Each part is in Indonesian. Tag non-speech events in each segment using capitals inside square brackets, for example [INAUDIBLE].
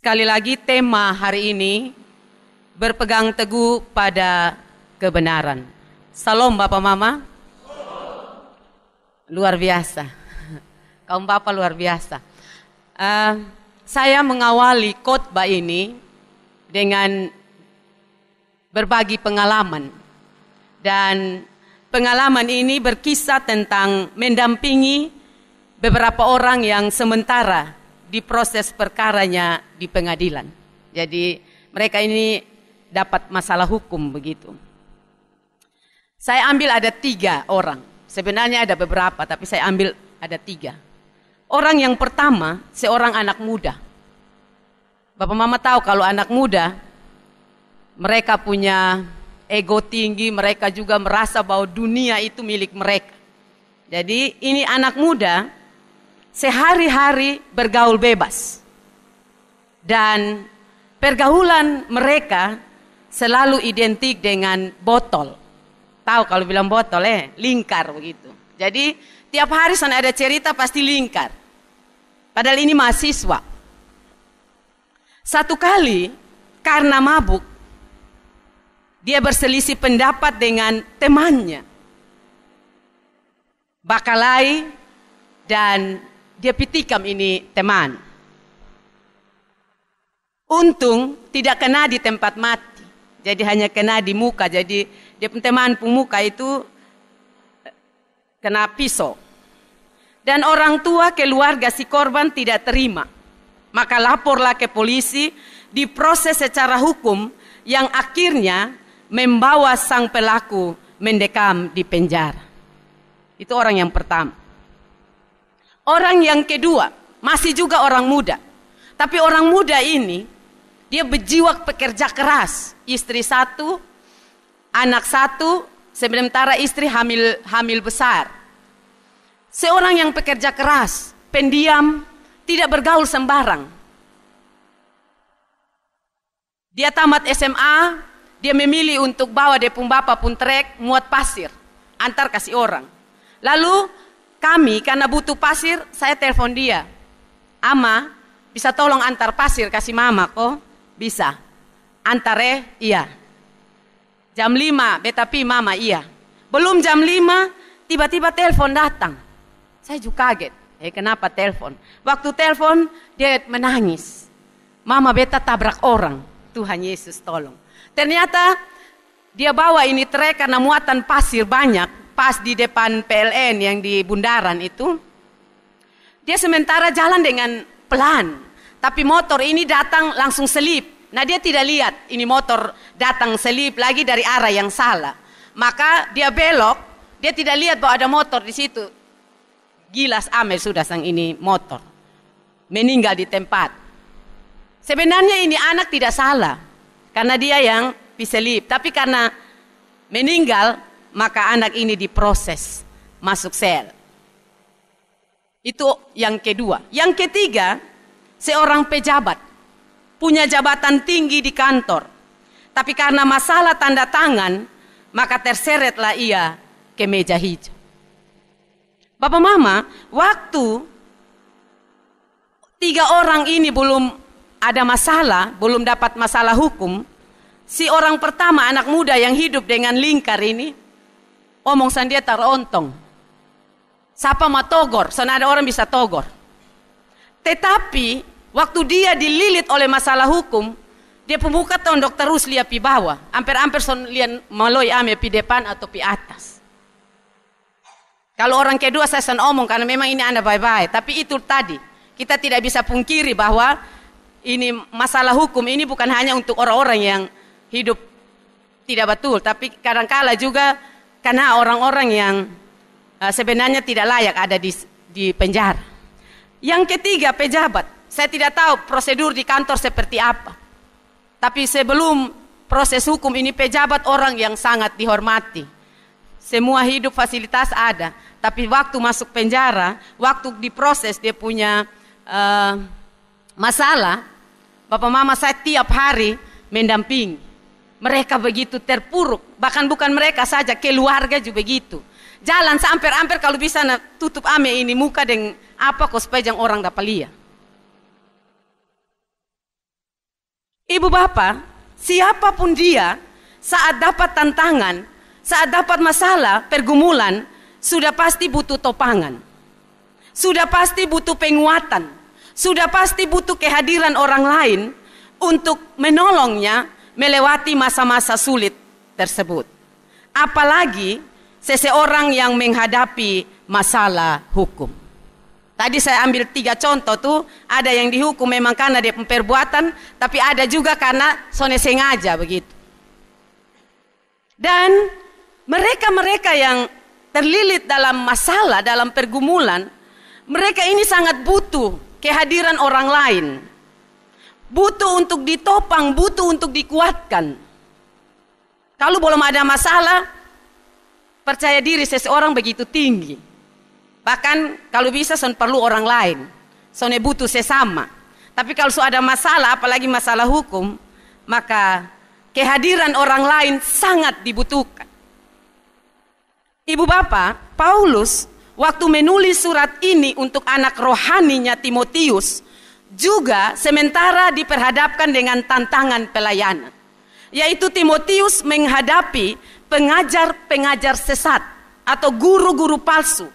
Sekali lagi tema hari ini berpegang teguh pada kebenaran. Salam Bapak Mama. Luar biasa. Kaum Bapak luar biasa. Uh, saya mengawali khotbah ini dengan berbagi pengalaman. Dan pengalaman ini berkisah tentang mendampingi beberapa orang yang sementara diproses perkaranya di pengadilan. Jadi mereka ini dapat masalah hukum begitu. Saya ambil ada tiga orang. Sebenarnya ada beberapa, tapi saya ambil ada tiga. Orang yang pertama, seorang anak muda. Bapak Mama tahu kalau anak muda, mereka punya ego tinggi, mereka juga merasa bahwa dunia itu milik mereka. Jadi ini anak muda sehari-hari bergaul bebas. Dan pergaulan mereka selalu identik dengan botol. Tahu kalau bilang botol eh, lingkar begitu. Jadi tiap hari sana ada cerita pasti lingkar. Padahal ini mahasiswa. Satu kali karena mabuk dia berselisih pendapat dengan temannya. Bakalai dan dia pitikam ini teman. Untung tidak kena di tempat mati. Jadi hanya kena di muka. Jadi dia pun teman pun muka itu kena pisau. Dan orang tua keluarga si korban tidak terima. Maka laporlah ke polisi, diproses secara hukum yang akhirnya membawa sang pelaku mendekam di penjara. Itu orang yang pertama. Orang yang kedua, masih juga orang muda. Tapi orang muda ini, dia berjiwa pekerja keras. Istri satu, anak satu, sementara istri hamil hamil besar. Seorang yang pekerja keras, pendiam, tidak bergaul sembarang. Dia tamat SMA, dia memilih untuk bawa depum bapak pun trek muat pasir, antar kasih orang. Lalu kami karena butuh pasir, saya telepon dia. Ama, bisa tolong antar pasir kasih mama kok? Bisa. Antare, iya. Jam 5, betapi mama, iya. Belum jam 5, tiba-tiba telepon datang. Saya juga kaget. Eh kenapa telepon? Waktu telepon dia menangis. Mama beta tabrak orang. Tuhan Yesus tolong. Ternyata dia bawa ini trek karena muatan pasir banyak pas di depan PLN yang di Bundaran itu, dia sementara jalan dengan pelan, tapi motor ini datang langsung selip. Nah dia tidak lihat ini motor datang selip lagi dari arah yang salah. Maka dia belok, dia tidak lihat bahwa ada motor di situ. Gilas Amel sudah sang ini motor. Meninggal di tempat. Sebenarnya ini anak tidak salah. Karena dia yang bisa diselip. Tapi karena meninggal maka anak ini diproses masuk sel. Itu yang kedua. Yang ketiga, seorang pejabat punya jabatan tinggi di kantor, tapi karena masalah tanda tangan, maka terseretlah ia ke meja hijau. Bapak Mama, waktu tiga orang ini belum ada masalah, belum dapat masalah hukum, si orang pertama anak muda yang hidup dengan lingkar ini omong sandia tarontong. Sapa togor? sana ada orang bisa togor. Tetapi waktu dia dililit oleh masalah hukum, dia pemuka tahun dokter Rusli api bawah, hampir-hampir son lia meloy ame pi depan atau pi atas. Kalau orang kedua saya sen omong karena memang ini anda baik baik. tapi itu tadi kita tidak bisa pungkiri bahwa ini masalah hukum ini bukan hanya untuk orang-orang yang hidup tidak betul, tapi kadang kadangkala juga karena orang-orang yang eh, sebenarnya tidak layak ada di, di penjara. Yang ketiga, pejabat. Saya tidak tahu prosedur di kantor seperti apa. Tapi sebelum proses hukum ini pejabat orang yang sangat dihormati. Semua hidup fasilitas ada, tapi waktu masuk penjara, waktu diproses dia punya uh, masalah, Bapak Mama saya tiap hari mendampingi mereka begitu terpuruk bahkan bukan mereka saja keluarga juga begitu jalan samper-amper kalau bisa na, tutup ame ini muka dengan apa kok supaya jangan orang dapat lihat ibu bapak siapapun dia saat dapat tantangan saat dapat masalah pergumulan sudah pasti butuh topangan sudah pasti butuh penguatan sudah pasti butuh kehadiran orang lain untuk menolongnya melewati masa-masa sulit tersebut. Apalagi seseorang yang menghadapi masalah hukum. Tadi saya ambil tiga contoh tuh, ada yang dihukum memang karena dia perbuatan, tapi ada juga karena sone sengaja begitu. Dan mereka-mereka yang terlilit dalam masalah, dalam pergumulan, mereka ini sangat butuh kehadiran orang lain butuh untuk ditopang, butuh untuk dikuatkan. Kalau belum ada masalah, percaya diri seseorang begitu tinggi. Bahkan kalau bisa son perlu orang lain. Sonnya butuh sesama. Tapi kalau sudah ada masalah, apalagi masalah hukum, maka kehadiran orang lain sangat dibutuhkan. Ibu bapak, Paulus waktu menulis surat ini untuk anak rohaninya Timotius, juga sementara diperhadapkan dengan tantangan pelayanan, yaitu Timotius menghadapi pengajar-pengajar sesat atau guru-guru palsu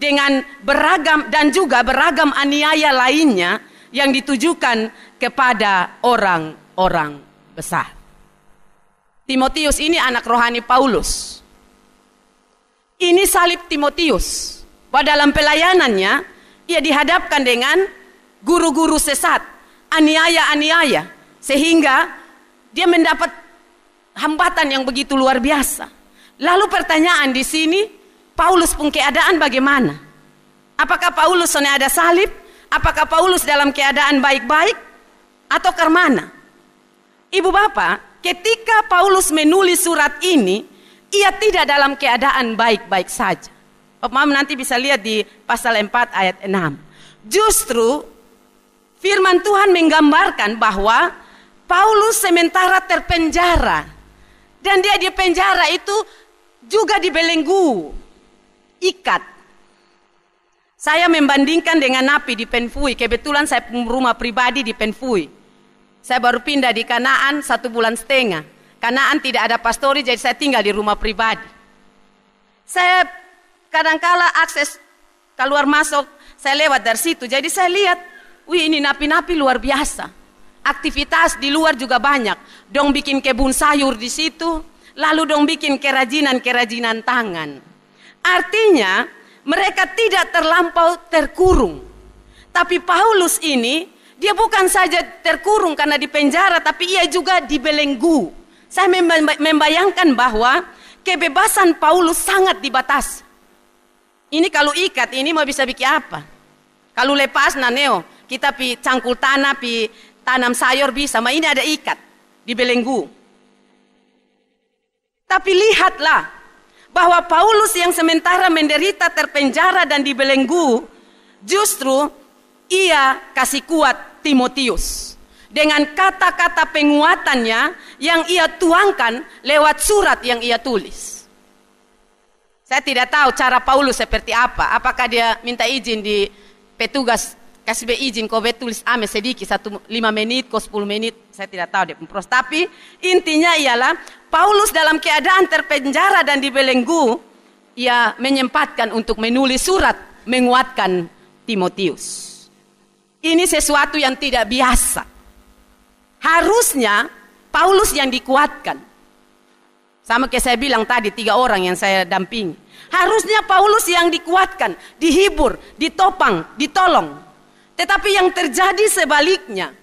dengan beragam dan juga beragam aniaya lainnya yang ditujukan kepada orang-orang besar. Timotius ini anak rohani Paulus. Ini salib Timotius. Pada dalam pelayanannya, ia dihadapkan dengan guru-guru sesat, aniaya-aniaya, sehingga dia mendapat hambatan yang begitu luar biasa. Lalu pertanyaan di sini, Paulus pun keadaan bagaimana? Apakah Paulus sone ada salib? Apakah Paulus dalam keadaan baik-baik? Atau karmana? Ibu bapak, ketika Paulus menulis surat ini, ia tidak dalam keadaan baik-baik saja. Pemaham oh, nanti bisa lihat di pasal 4 ayat 6. Justru firman Tuhan menggambarkan bahwa Paulus sementara terpenjara dan dia di penjara itu juga dibelenggu ikat. Saya membandingkan dengan napi di Penfui. Kebetulan saya rumah pribadi di Penfui. Saya baru pindah di Kanaan satu bulan setengah. Kanaan tidak ada pastori, jadi saya tinggal di rumah pribadi. Saya kadangkala akses keluar masuk, saya lewat dari situ. Jadi saya lihat Wih ini napi-napi luar biasa. Aktivitas di luar juga banyak. Dong bikin kebun sayur di situ, lalu dong bikin kerajinan-kerajinan tangan. Artinya mereka tidak terlampau terkurung. Tapi Paulus ini dia bukan saja terkurung karena di penjara tapi ia juga dibelenggu. Saya membayangkan bahwa kebebasan Paulus sangat dibatasi. Ini kalau ikat ini mau bisa bikin apa? Kalau lepas naneo, kita pi cangkul tanah, pi tanam sayur bisa. Ma ini ada ikat di belenggu. Tapi lihatlah bahwa Paulus yang sementara menderita terpenjara dan di belenggu, justru ia kasih kuat Timotius dengan kata-kata penguatannya yang ia tuangkan lewat surat yang ia tulis. Saya tidak tahu cara Paulus seperti apa, apakah dia minta izin di petugas kasih be izin kau a tulis ame ah, sedikit satu lima menit kau sepuluh menit saya tidak tahu deh pempros tapi intinya ialah Paulus dalam keadaan terpenjara dan dibelenggu ia menyempatkan untuk menulis surat menguatkan Timotius ini sesuatu yang tidak biasa harusnya Paulus yang dikuatkan sama kayak saya bilang tadi tiga orang yang saya dampingi harusnya Paulus yang dikuatkan dihibur ditopang ditolong tetapi yang terjadi sebaliknya,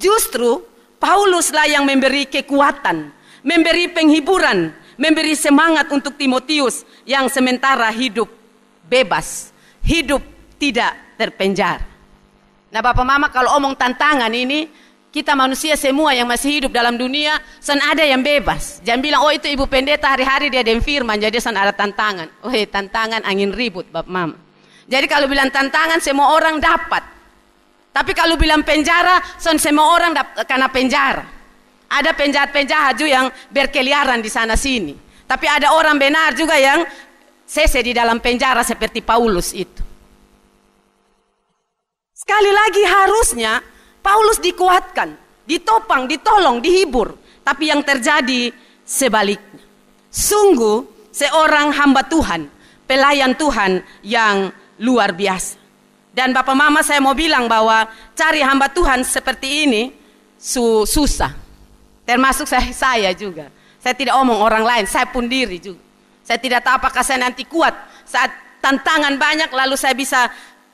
justru Pauluslah yang memberi kekuatan, memberi penghiburan, memberi semangat untuk Timotius yang sementara hidup bebas, hidup tidak terpenjar. Nah Bapak Mama kalau omong tantangan ini, kita manusia semua yang masih hidup dalam dunia, senada ada yang bebas. Jangan bilang, oh itu ibu pendeta hari-hari dia dan firman, jadi sen ada tantangan. Oh tantangan angin ribut, Bapak Mama. Jadi kalau bilang tantangan, semua orang dapat. Tapi kalau bilang penjara, son semua orang karena penjara. Ada penjahat-penjahat juga yang berkeliaran di sana sini. Tapi ada orang benar juga yang sese di dalam penjara seperti Paulus itu. Sekali lagi harusnya Paulus dikuatkan, ditopang, ditolong, dihibur. Tapi yang terjadi sebaliknya. Sungguh seorang hamba Tuhan, pelayan Tuhan yang luar biasa. Dan Bapak Mama saya mau bilang bahwa cari hamba Tuhan seperti ini su susah. Termasuk saya, saya juga. Saya tidak omong orang lain, saya pun diri juga. Saya tidak tahu apakah saya nanti kuat saat tantangan banyak lalu saya bisa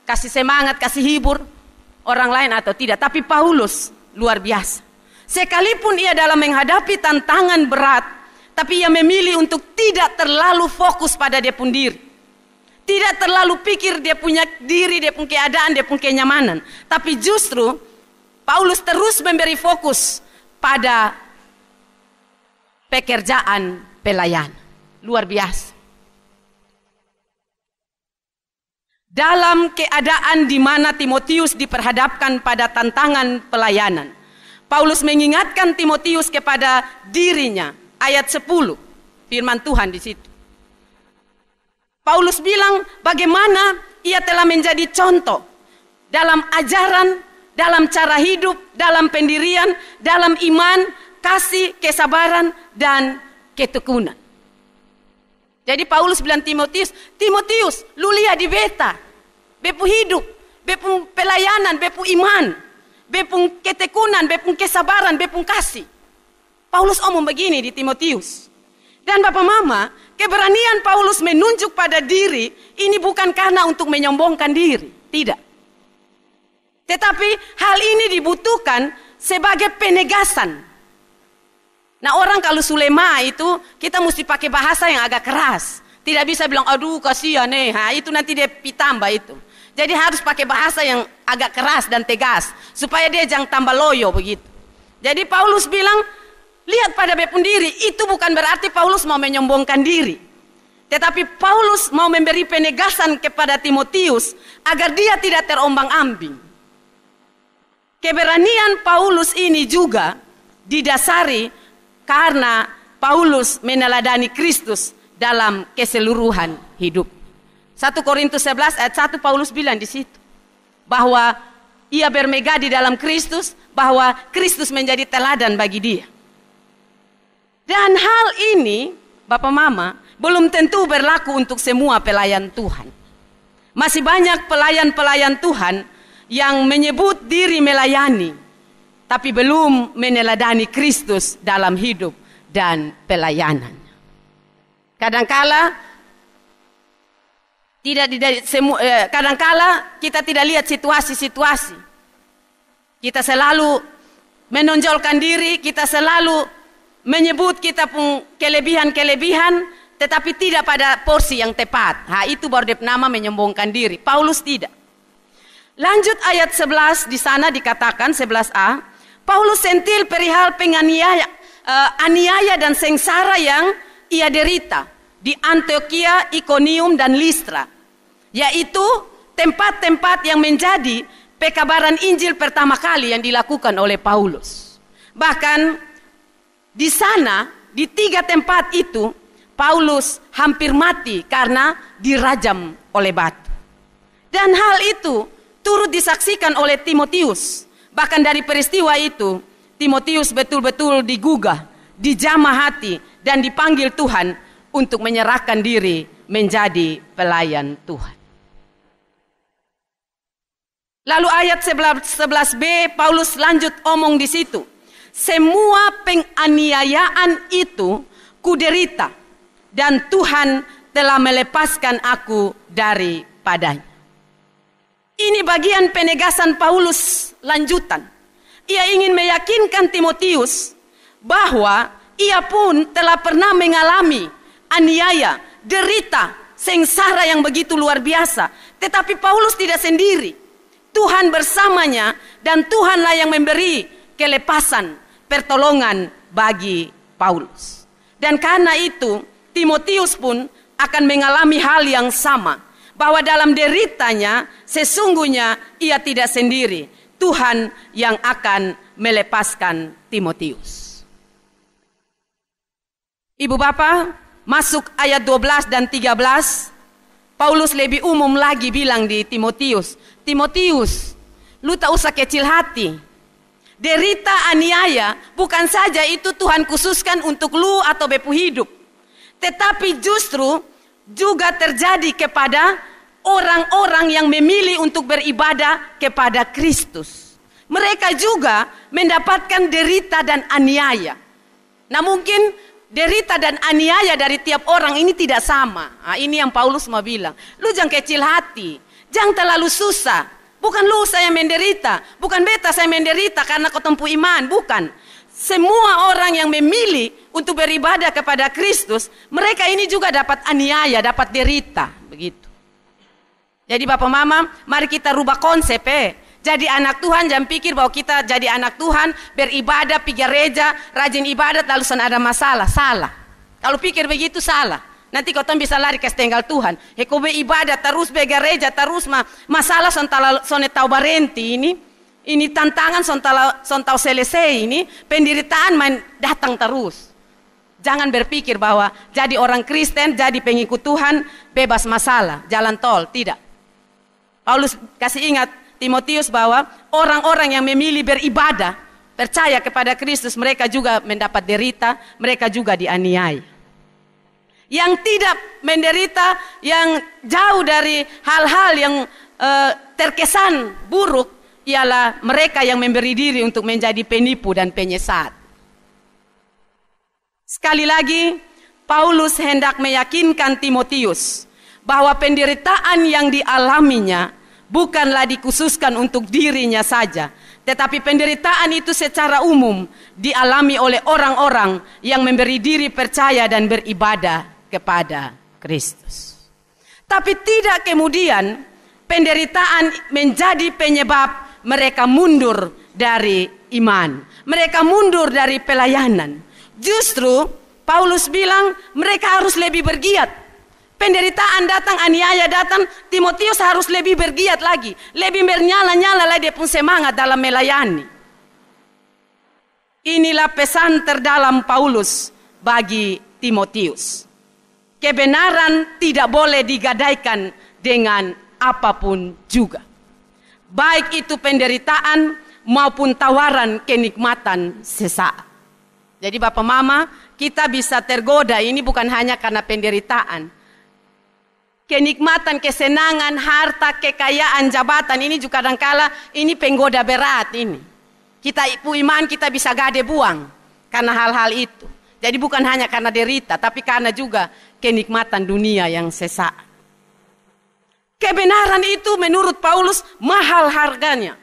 kasih semangat, kasih hibur orang lain atau tidak. Tapi Paulus luar biasa. Sekalipun ia dalam menghadapi tantangan berat, tapi ia memilih untuk tidak terlalu fokus pada dia pun diri tidak terlalu pikir dia punya diri, dia punya keadaan, dia punya kenyamanan. Tapi justru Paulus terus memberi fokus pada pekerjaan pelayan. Luar biasa. Dalam keadaan di mana Timotius diperhadapkan pada tantangan pelayanan. Paulus mengingatkan Timotius kepada dirinya. Ayat 10. Firman Tuhan di situ. Paulus bilang bagaimana ia telah menjadi contoh dalam ajaran, dalam cara hidup, dalam pendirian, dalam iman, kasih, kesabaran, dan ketekunan. Jadi Paulus bilang Timotius, Timotius, Lulia di beta. Bepu hidup, bepu pelayanan, bepu iman, bepu ketekunan, bepu kesabaran, bepu kasih. Paulus omong begini di Timotius. Dan Bapak Mama, keberanian Paulus menunjuk pada diri ini bukan karena untuk menyombongkan diri, tidak. Tetapi hal ini dibutuhkan sebagai penegasan. Nah orang kalau sulema itu kita mesti pakai bahasa yang agak keras. Tidak bisa bilang aduh kasihan nih, itu nanti dia pitambah itu. Jadi harus pakai bahasa yang agak keras dan tegas supaya dia jangan tambah loyo begitu. Jadi Paulus bilang Lihat pada Bepundiri, itu bukan berarti Paulus mau menyombongkan diri. Tetapi Paulus mau memberi penegasan kepada Timotius agar dia tidak terombang-ambing. Keberanian Paulus ini juga didasari karena Paulus meneladani Kristus dalam keseluruhan hidup. 1 Korintus 11 ayat 1 Paulus bilang di situ bahwa ia bermegah di dalam Kristus, bahwa Kristus menjadi teladan bagi dia. Dan hal ini, Bapak Mama, belum tentu berlaku untuk semua pelayan Tuhan. Masih banyak pelayan-pelayan Tuhan yang menyebut diri melayani, tapi belum meneladani Kristus dalam hidup dan pelayanan. Kadangkala tidak tidak eh, kadangkala kita tidak lihat situasi-situasi. Kita selalu menonjolkan diri, kita selalu menyebut kita pun kelebihan-kelebihan tetapi tidak pada porsi yang tepat. Ha, itu baru dia nama menyombongkan diri. Paulus tidak. Lanjut ayat 11 di sana dikatakan 11a, Paulus sentil perihal penganiaya uh, aniaya dan sengsara yang ia derita di Antioquia, Iconium dan Listra, yaitu tempat-tempat yang menjadi pekabaran Injil pertama kali yang dilakukan oleh Paulus. Bahkan di sana, di tiga tempat itu, Paulus hampir mati karena dirajam oleh batu. Dan hal itu turut disaksikan oleh Timotius. Bahkan dari peristiwa itu, Timotius betul-betul digugah, dijamah hati, dan dipanggil Tuhan untuk menyerahkan diri menjadi pelayan Tuhan. Lalu ayat 11b Paulus lanjut omong di situ. Semua penganiayaan itu kuderita dan Tuhan telah melepaskan aku daripadanya. Ini bagian penegasan Paulus lanjutan. Ia ingin meyakinkan Timotius bahwa ia pun telah pernah mengalami aniaya, derita, sengsara yang begitu luar biasa. Tetapi Paulus tidak sendiri. Tuhan bersamanya dan Tuhanlah yang memberi kelepasan, pertolongan bagi Paulus. Dan karena itu, Timotius pun akan mengalami hal yang sama, bahwa dalam deritanya sesungguhnya ia tidak sendiri, Tuhan yang akan melepaskan Timotius. Ibu bapa masuk ayat 12 dan 13, Paulus lebih umum lagi bilang di Timotius, Timotius, lu tak usah kecil hati, derita aniaya bukan saja itu Tuhan khususkan untuk lu atau bepu hidup. Tetapi justru juga terjadi kepada orang-orang yang memilih untuk beribadah kepada Kristus. Mereka juga mendapatkan derita dan aniaya. Nah mungkin derita dan aniaya dari tiap orang ini tidak sama. Nah, ini yang Paulus mau bilang. Lu jangan kecil hati, jangan terlalu susah. Bukan lu saya menderita, bukan beta saya menderita karena ketempu iman, bukan. Semua orang yang memilih untuk beribadah kepada Kristus, mereka ini juga dapat aniaya, dapat derita, begitu. Jadi Bapak Mama, mari kita rubah konsep eh. Jadi anak Tuhan jangan pikir bahwa kita jadi anak Tuhan, beribadah, pergi gereja, rajin ibadat lalu sana ada masalah, salah. Kalau pikir begitu salah. Nanti kau bisa lari ke setengah Tuhan. Heko eh, kau ibadah terus be gereja terus ma masalah sontala sone tau barenti ini. Ini tantangan sontala sontau selesai ini penderitaan main datang terus. Jangan berpikir bahwa jadi orang Kristen, jadi pengikut Tuhan, bebas masalah, jalan tol, tidak. Paulus kasih ingat Timotius bahwa orang-orang yang memilih beribadah, percaya kepada Kristus, mereka juga mendapat derita, mereka juga dianiaya yang tidak menderita, yang jauh dari hal-hal yang e, terkesan buruk ialah mereka yang memberi diri untuk menjadi penipu dan penyesat. Sekali lagi, Paulus hendak meyakinkan Timotius bahwa penderitaan yang dialaminya bukanlah dikhususkan untuk dirinya saja, tetapi penderitaan itu secara umum dialami oleh orang-orang yang memberi diri percaya dan beribadah kepada Kristus. Tapi tidak kemudian penderitaan menjadi penyebab mereka mundur dari iman. Mereka mundur dari pelayanan. Justru Paulus bilang mereka harus lebih bergiat. Penderitaan datang, aniaya datang, Timotius harus lebih bergiat lagi. Lebih bernyala-nyala lagi pun semangat dalam melayani. Inilah pesan terdalam Paulus bagi Timotius. Kebenaran tidak boleh digadaikan dengan apapun juga. Baik itu penderitaan maupun tawaran kenikmatan sesaat. Jadi Bapak Mama, kita bisa tergoda ini bukan hanya karena penderitaan. Kenikmatan, kesenangan, harta, kekayaan, jabatan ini juga kadangkala ini penggoda berat ini. Kita ibu iman kita bisa gade buang karena hal-hal itu. Jadi bukan hanya karena derita, tapi karena juga kenikmatan dunia yang sesak. Kebenaran itu menurut Paulus mahal harganya.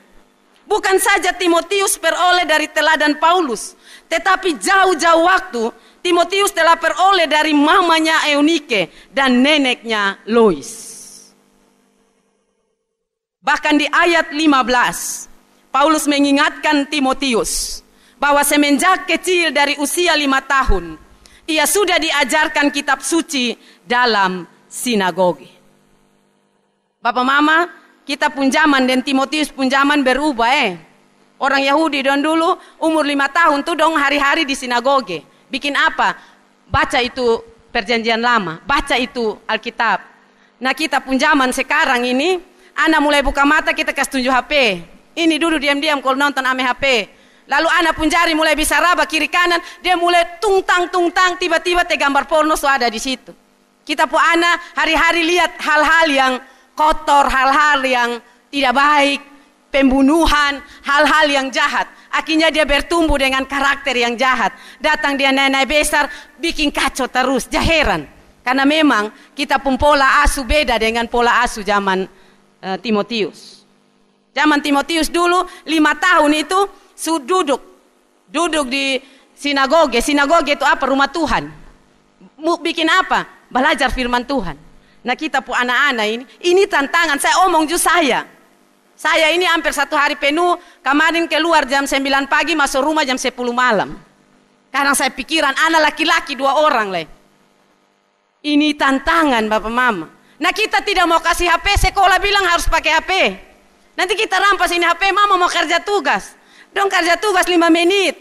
Bukan saja Timotius peroleh dari teladan Paulus, tetapi jauh-jauh waktu Timotius telah peroleh dari mamanya Eunike dan neneknya Lois. Bahkan di ayat 15, Paulus mengingatkan Timotius bahwa semenjak kecil dari usia lima tahun, ia sudah diajarkan kitab suci dalam sinagogi. Bapak mama, kita pun zaman dan Timotius pun zaman berubah eh. Orang Yahudi dan dulu umur lima tahun tuh dong hari-hari di sinagoge. Bikin apa? Baca itu perjanjian lama, baca itu Alkitab. Nah kita pun zaman sekarang ini, anak mulai buka mata kita kasih tunjuk HP. Ini dulu diam-diam kalau nonton ame HP. Lalu anak pun jari mulai bisa raba kiri kanan, dia mulai tungtang-tungtang, tiba-tiba tega gambar porno so ada di situ. Kita pun anak hari-hari lihat hal-hal yang kotor, hal-hal yang tidak baik, pembunuhan, hal-hal yang jahat. Akhirnya dia bertumbuh dengan karakter yang jahat. Datang dia nenek besar, bikin kacau terus, jaheran. Karena memang kita pun pola asu beda dengan pola asu zaman uh, Timotius. Zaman Timotius dulu, lima tahun itu su duduk duduk di sinagoge sinagoge itu apa rumah Tuhan mau bikin apa belajar firman Tuhan nah kita pun anak-anak ini ini tantangan saya omong juga saya saya ini hampir satu hari penuh kemarin keluar jam 9 pagi masuk rumah jam 10 malam kadang saya pikiran anak laki-laki dua orang leh ini tantangan bapak mama nah kita tidak mau kasih HP sekolah bilang harus pakai HP Nanti kita rampas ini HP mama mau kerja tugas. Dong kerja tugas lima menit,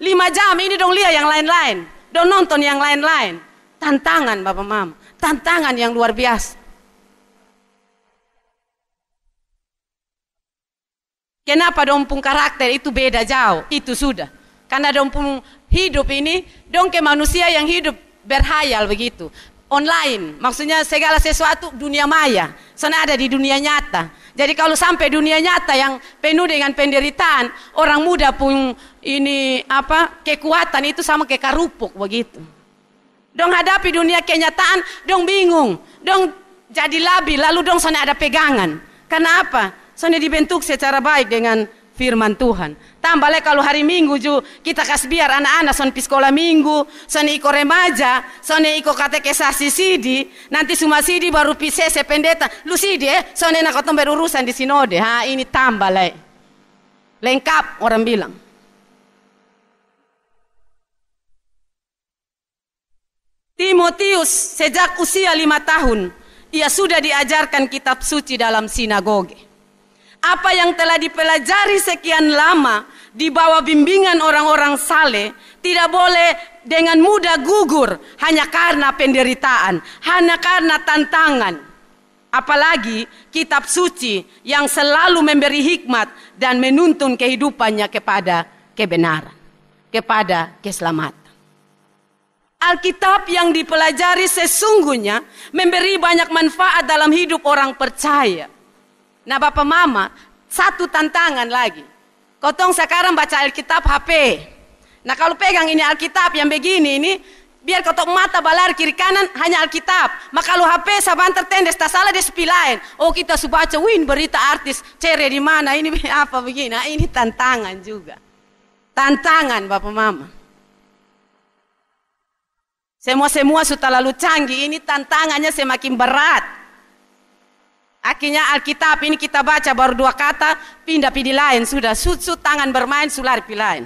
lima jam ini dong lihat yang lain-lain. Dong nonton yang lain-lain. Tantangan Bapak Mam, tantangan yang luar biasa. Kenapa dong pun karakter itu beda jauh? Itu sudah. Karena dong pun hidup ini, dong ke manusia yang hidup berhayal begitu online, maksudnya segala sesuatu dunia maya, sana ada di dunia nyata. Jadi kalau sampai dunia nyata yang penuh dengan penderitaan, orang muda pun ini apa kekuatan itu sama kayak karupuk begitu. Dong hadapi dunia kenyataan, dong bingung, dong jadi labi, lalu dong sana ada pegangan. Karena apa? Sana dibentuk secara baik dengan firman Tuhan. Tambah lagi kalau hari Minggu ju kita kasih biar anak-anak son sekolah Minggu, son iko remaja, son iko katekesasi sidi, nanti semua sidi baru pi sependeta pendeta. Lu sidi eh, son enak kau berurusan di sinode. Ha, ini tambah lagi. Lengkap orang bilang. Timotius sejak usia lima tahun ia sudah diajarkan kitab suci dalam sinagoge apa yang telah dipelajari sekian lama di bawah bimbingan orang-orang saleh tidak boleh dengan mudah gugur hanya karena penderitaan, hanya karena tantangan. Apalagi kitab suci yang selalu memberi hikmat dan menuntun kehidupannya kepada kebenaran, kepada keselamatan. Alkitab yang dipelajari sesungguhnya memberi banyak manfaat dalam hidup orang percaya Nah Bapak Mama, satu tantangan lagi. Kotong sekarang baca Alkitab HP. Nah kalau pegang ini Alkitab yang begini ini, biar kotong mata balar kiri kanan hanya Alkitab. Maka kalau HP saban tertendes, tak salah dia lain. Oh kita subaca, win berita artis, cerai di mana, ini [LAUGHS] apa begini. Nah ini tantangan juga. Tantangan Bapak Mama. Semua-semua sudah lalu canggih, ini tantangannya semakin berat. Akhirnya Alkitab ini kita baca baru dua kata, pindah pilih lain, sudah sut tangan bermain, sular pilih lain.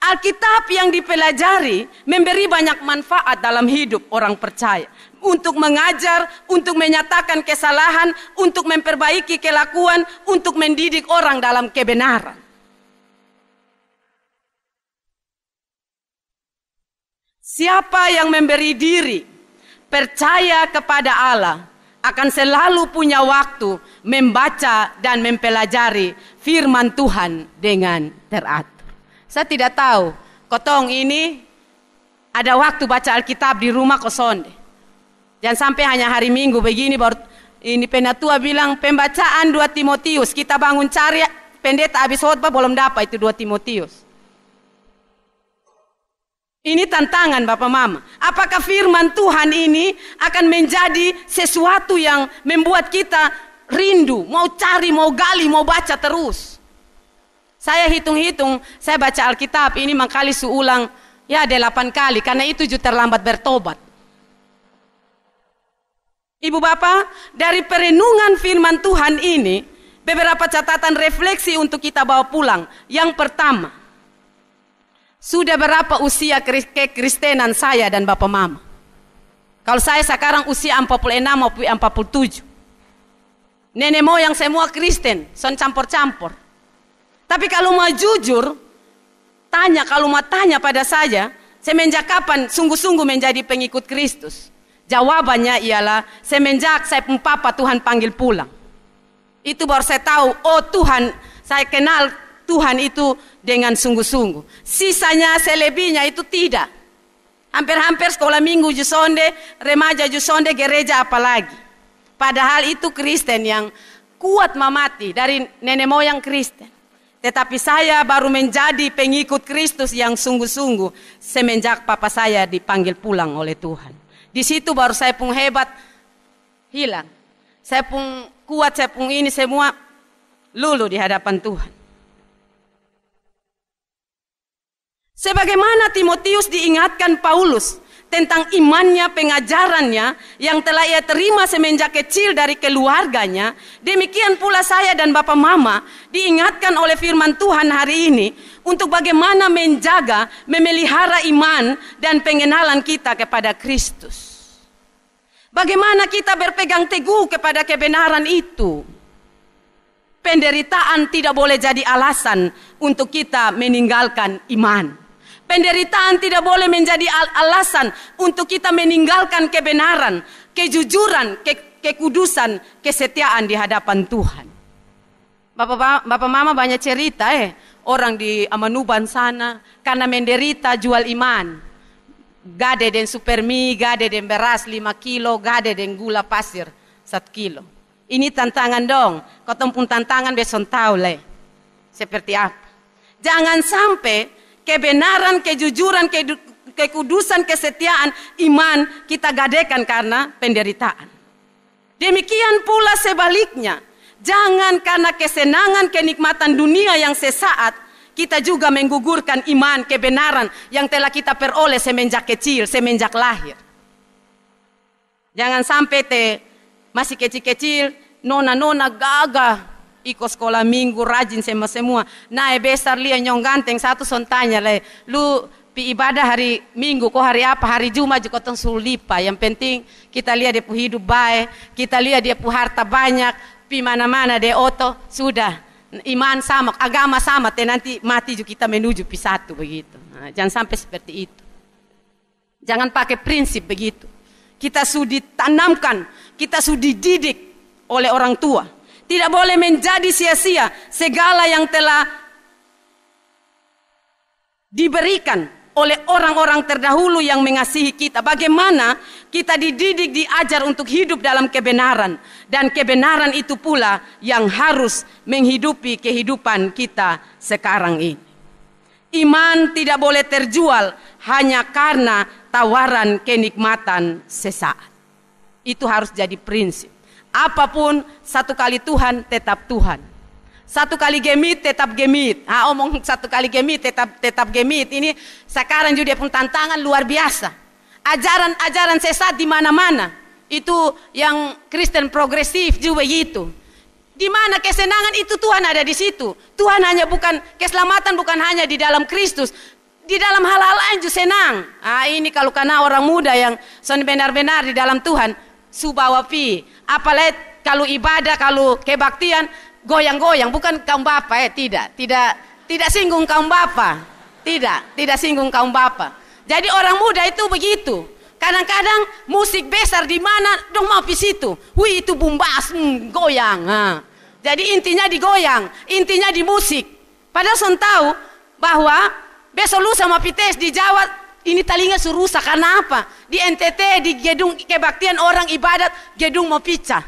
Alkitab yang dipelajari memberi banyak manfaat dalam hidup orang percaya. Untuk mengajar, untuk menyatakan kesalahan, untuk memperbaiki kelakuan, untuk mendidik orang dalam kebenaran. Siapa yang memberi diri percaya kepada Allah, akan selalu punya waktu membaca dan mempelajari firman Tuhan dengan teratur. Saya tidak tahu, kotong ini ada waktu baca Alkitab di rumah kosong. Jangan sampai hanya hari Minggu begini baru ini penatua bilang pembacaan 2 Timotius, kita bangun cari pendeta habis khotbah belum dapat itu 2 Timotius. Ini tantangan Bapak Mama. Apakah firman Tuhan ini akan menjadi sesuatu yang membuat kita rindu, mau cari, mau gali, mau baca terus. Saya hitung-hitung, saya baca Alkitab ini mangkali seulang ya delapan kali karena itu juga terlambat bertobat. Ibu Bapak, dari perenungan firman Tuhan ini beberapa catatan refleksi untuk kita bawa pulang. Yang pertama, sudah berapa usia kekristenan saya dan Bapak Mama? Kalau saya sekarang usia 46 maupun 47. Nenek moyang semua Kristen, son campur-campur. Tapi kalau mau jujur, tanya kalau mau tanya pada saya, semenjak kapan sungguh-sungguh menjadi pengikut Kristus? Jawabannya ialah semenjak saya pun papa Tuhan panggil pulang. Itu baru saya tahu, oh Tuhan, saya kenal Tuhan itu dengan sungguh-sungguh. Sisanya selebihnya itu tidak. Hampir-hampir sekolah minggu Jusonde, remaja Jusonde, gereja apalagi. Padahal itu Kristen yang kuat mamati dari nenek moyang Kristen. Tetapi saya baru menjadi pengikut Kristus yang sungguh-sungguh semenjak papa saya dipanggil pulang oleh Tuhan. Di situ baru saya pun hebat hilang. Saya pun kuat, saya pun ini semua lulu di hadapan Tuhan. Sebagaimana Timotius diingatkan Paulus tentang imannya, pengajarannya yang telah ia terima semenjak kecil dari keluarganya, demikian pula saya dan Bapak Mama diingatkan oleh firman Tuhan hari ini untuk bagaimana menjaga, memelihara iman dan pengenalan kita kepada Kristus. Bagaimana kita berpegang teguh kepada kebenaran itu? Penderitaan tidak boleh jadi alasan untuk kita meninggalkan iman. Penderitaan tidak boleh menjadi al alasan untuk kita meninggalkan kebenaran, kejujuran, ke kekudusan, kesetiaan di hadapan Tuhan. Bapak, bapak mama banyak cerita eh, orang di Amanuban sana karena menderita jual iman. Gade dan supermi, gade dan beras 5 kilo, gade dan gula pasir 1 kilo. Ini tantangan dong. Kau pun tantangan besok tahu leh. Seperti apa. Jangan sampai kebenaran, kejujuran, kekudusan, kesetiaan, iman kita gadekan karena penderitaan. Demikian pula sebaliknya, jangan karena kesenangan kenikmatan dunia yang sesaat kita juga menggugurkan iman kebenaran yang telah kita peroleh semenjak kecil, semenjak lahir. Jangan sampai te masih kecil-kecil, nona-nona gagah iko sekolah minggu rajin sama semua. Nae besar lia nyong ganteng satu sontanya le. Lu pi ibadah hari Minggu kok hari apa? Hari Jumat juga tong sulipa. Yang penting kita lihat dia pu hidup baik, kita lihat dia pu harta banyak, pi mana-mana dia oto sudah. Iman sama, agama sama, teh nanti mati juga kita menuju pi satu begitu. Nah, jangan sampai seperti itu. Jangan pakai prinsip begitu. Kita sudah ditanamkan, kita sudah dididik oleh orang tua tidak boleh menjadi sia-sia segala yang telah diberikan oleh orang-orang terdahulu yang mengasihi kita. Bagaimana kita dididik, diajar untuk hidup dalam kebenaran. Dan kebenaran itu pula yang harus menghidupi kehidupan kita sekarang ini. Iman tidak boleh terjual hanya karena tawaran kenikmatan sesaat. Itu harus jadi prinsip. Apapun satu kali Tuhan tetap Tuhan. Satu kali gemit tetap gemit. Ah omong satu kali gemit tetap tetap gemit. Ini sekarang juga pun tantangan luar biasa. Ajaran-ajaran sesat di mana-mana. Itu yang Kristen progresif juga itu. Di mana kesenangan itu Tuhan ada di situ. Tuhan hanya bukan keselamatan bukan hanya di dalam Kristus, di dalam hal-hal lain juga senang. Ah, ini kalau karena orang muda yang benar-benar di dalam Tuhan, subawapi apalagi kalau ibadah kalau kebaktian goyang-goyang bukan kaum bapak eh tidak tidak tidak singgung kaum bapak tidak tidak singgung kaum bapak jadi orang muda itu begitu kadang-kadang musik besar di mana dong mau di situ wih itu bumbas hmm, goyang ha. jadi intinya digoyang intinya di musik padahal son tahu bahwa besok lu sama pites di Jawa ini telinga suruh rusak karena apa? Di NTT di gedung kebaktian orang ibadat gedung mau pecah.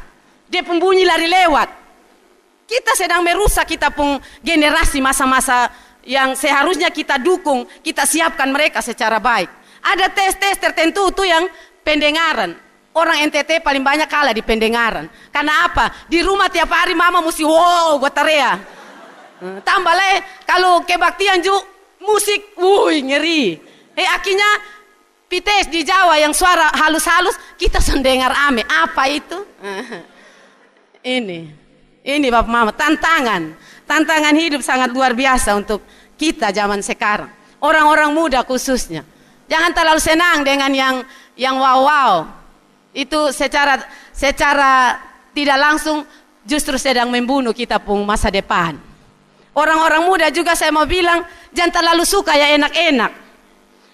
Dia pembunyi lari lewat. Kita sedang merusak kita pun generasi masa-masa yang seharusnya kita dukung, kita siapkan mereka secara baik. Ada tes-tes tertentu tuh yang pendengaran. Orang NTT paling banyak kalah di pendengaran. Karena apa? Di rumah tiap hari mama mesti wow buat teriak. Hmm, tambah leh kalau kebaktian juga musik, wuih ngeri. Eh akhirnya pites di Jawa yang suara halus-halus kita sendengar ame. Apa itu? [LAUGHS] Ini. Ini Bapak Mama tantangan. Tantangan hidup sangat luar biasa untuk kita zaman sekarang. Orang-orang muda khususnya. Jangan terlalu senang dengan yang yang wow-wow. Itu secara secara tidak langsung justru sedang membunuh kita pun masa depan. Orang-orang muda juga saya mau bilang jangan terlalu suka ya enak-enak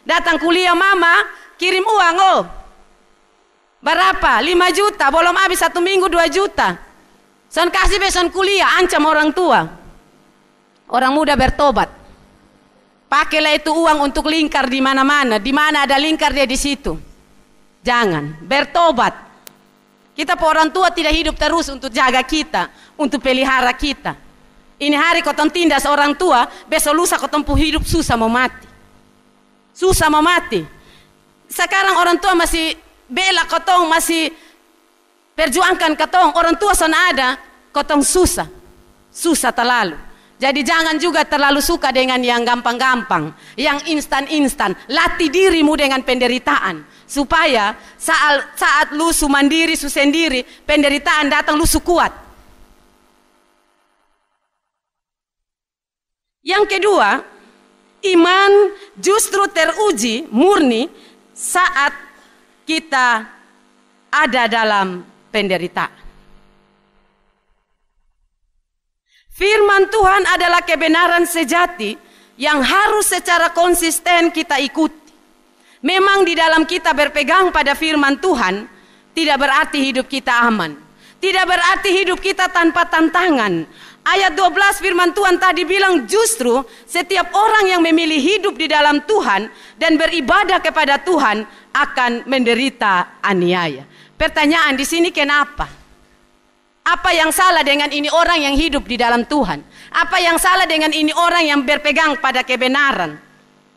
Datang kuliah mama, kirim uang oh. Berapa? lima juta, belum habis satu minggu dua juta. Son kasih beson kuliah, ancam orang tua. Orang muda bertobat. Pakailah itu uang untuk lingkar di mana-mana. Di mana ada lingkar dia di situ. Jangan bertobat. Kita orang tua tidak hidup terus untuk jaga kita, untuk pelihara kita. Ini hari kau tindas orang tua, besok lusa kau tempuh hidup susah mau mati susah mau mati. Sekarang orang tua masih bela kotong, masih perjuangkan kotong. Orang tua sana ada, kotong susah. Susah terlalu. Jadi jangan juga terlalu suka dengan yang gampang-gampang, yang instan-instan. Latih dirimu dengan penderitaan. Supaya saat, saat lu su mandiri, su sendiri, penderitaan datang lu su kuat. Yang kedua, Iman justru teruji murni saat kita ada dalam penderitaan. Firman Tuhan adalah kebenaran sejati yang harus secara konsisten kita ikuti. Memang di dalam kita berpegang pada firman Tuhan tidak berarti hidup kita aman. Tidak berarti hidup kita tanpa tantangan. Ayat 12 firman Tuhan tadi bilang justru setiap orang yang memilih hidup di dalam Tuhan dan beribadah kepada Tuhan akan menderita aniaya. Pertanyaan di sini kenapa? Apa yang salah dengan ini orang yang hidup di dalam Tuhan? Apa yang salah dengan ini orang yang berpegang pada kebenaran?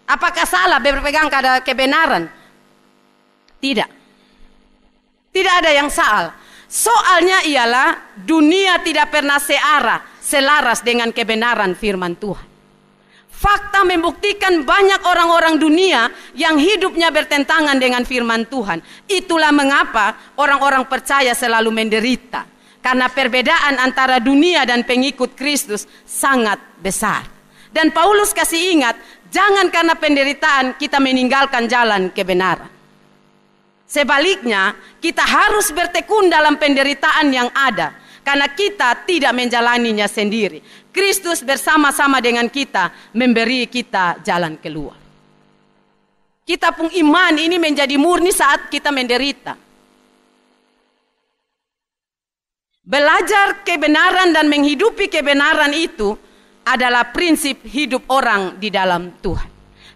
Apakah salah berpegang pada kebenaran? Tidak. Tidak ada yang salah. Soalnya ialah dunia tidak pernah searah selaras dengan kebenaran firman Tuhan. Fakta membuktikan banyak orang-orang dunia yang hidupnya bertentangan dengan firman Tuhan. Itulah mengapa orang-orang percaya selalu menderita. Karena perbedaan antara dunia dan pengikut Kristus sangat besar. Dan Paulus kasih ingat, jangan karena penderitaan kita meninggalkan jalan kebenaran. Sebaliknya, kita harus bertekun dalam penderitaan yang ada karena kita tidak menjalaninya sendiri. Kristus bersama-sama dengan kita memberi kita jalan keluar. Kita pun iman ini menjadi murni saat kita menderita. Belajar kebenaran dan menghidupi kebenaran itu adalah prinsip hidup orang di dalam Tuhan.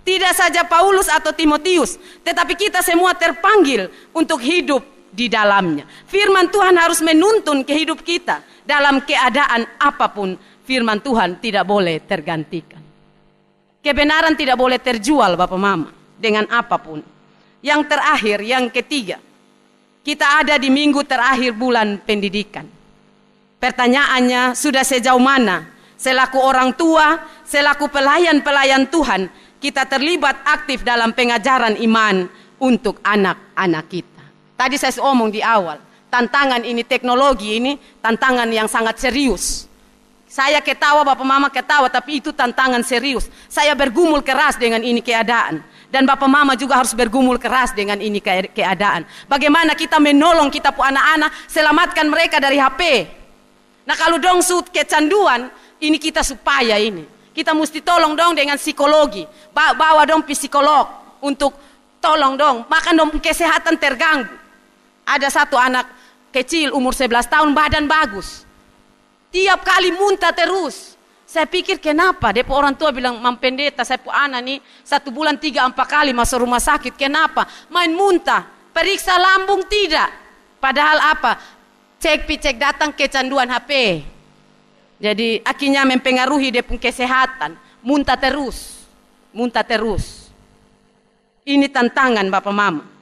Tidak saja Paulus atau Timotius, tetapi kita semua terpanggil untuk hidup di dalamnya. Firman Tuhan harus menuntun kehidup kita dalam keadaan apapun. Firman Tuhan tidak boleh tergantikan. Kebenaran tidak boleh terjual Bapak Mama dengan apapun. Yang terakhir, yang ketiga. Kita ada di minggu terakhir bulan pendidikan. Pertanyaannya sudah sejauh mana selaku orang tua, selaku pelayan-pelayan Tuhan, kita terlibat aktif dalam pengajaran iman untuk anak-anak kita. Tadi saya omong di awal, tantangan ini teknologi ini tantangan yang sangat serius. Saya ketawa, Bapak Mama ketawa, tapi itu tantangan serius. Saya bergumul keras dengan ini keadaan. Dan Bapak Mama juga harus bergumul keras dengan ini keadaan. Bagaimana kita menolong kita pun anak-anak, selamatkan mereka dari HP. Nah kalau dong sud kecanduan, ini kita supaya ini. Kita mesti tolong dong dengan psikologi. Bawa dong psikolog untuk tolong dong. Makan dong kesehatan terganggu ada satu anak kecil umur 11 tahun badan bagus. Tiap kali muntah terus. Saya pikir kenapa? Depo orang tua bilang mampendeta saya pu anak nih satu bulan tiga empat kali masuk rumah sakit. Kenapa? Main muntah. Periksa lambung tidak. Padahal apa? Cek pi cek datang kecanduan HP. Jadi akhirnya mempengaruhi dia pun kesehatan. Muntah terus. Muntah terus. Ini tantangan Bapak Mama.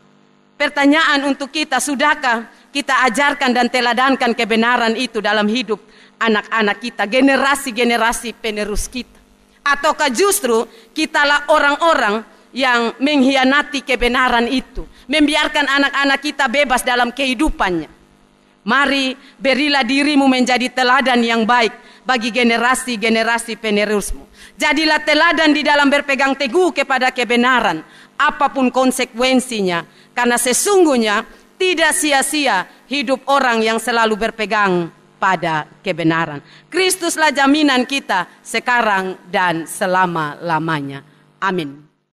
Pertanyaan untuk kita, sudahkah kita ajarkan dan teladankan kebenaran itu dalam hidup anak-anak kita, generasi-generasi penerus kita? Ataukah justru kitalah orang-orang yang mengkhianati kebenaran itu, membiarkan anak-anak kita bebas dalam kehidupannya? Mari berilah dirimu menjadi teladan yang baik bagi generasi-generasi penerusmu. Jadilah teladan di dalam berpegang teguh kepada kebenaran, apapun konsekuensinya. Karena sesungguhnya tidak sia-sia hidup orang yang selalu berpegang pada kebenaran. Kristuslah jaminan kita sekarang dan selama-lamanya. Amin.